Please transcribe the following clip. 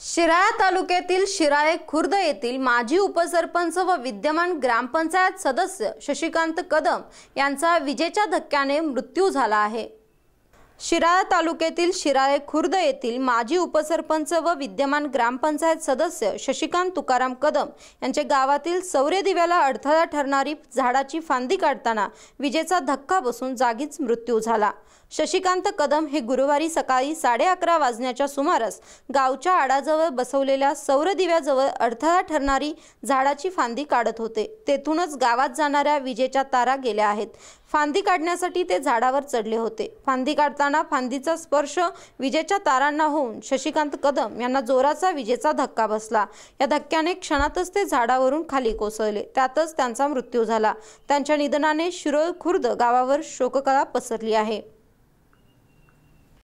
शिराळा तालुक्यातील शिराळे खुर्द येथील माजी उपसरपंच व विद्यमान ग्रामपंचायत सदस्य शशिकांत कदम यांचा विजेच्या धक्क्याने मृत्यू झाला आहे शिराळा तालुक्यातील शिराळे खुर्द येथील माजी उपसरपंच व विद्यमान ग्रामपंचायत सदस्य शशिकांत तुकाराम कदम यांचे गावातील सौर्य दिव्याला अडथळा ठरणारी झाडाची फांदी काढताना विजेचा धक्का बसून जागीच मृत्यू झाला शशिकांत कदम हे गुरुवारी सकाळी साडे अकरा वाजण्याच्या सुमारास गावच्या आडाजवळ बसवलेल्या सौर दिव्याजवळ अडथळा ठरणारी झाडाची फांदी काढत होते तेथूनच गावात जाणाऱ्या विजेच्या तारा गेल्या आहेत फांदी काढण्यासाठी ते झाडावर चढले होते फांदी काढताना असताना फांदीचा स्पर्श विजेच्या तारांना होऊन शशिकांत कदम यांना जोराचा विजेचा धक्का बसला या धक्क्याने क्षणातच ते झाडावरून खाली कोसळले त्यातच त्यांचा मृत्यू झाला त्यांच्या निधनाने शिरोळ खुर्द गावावर शोककला पसरली आहे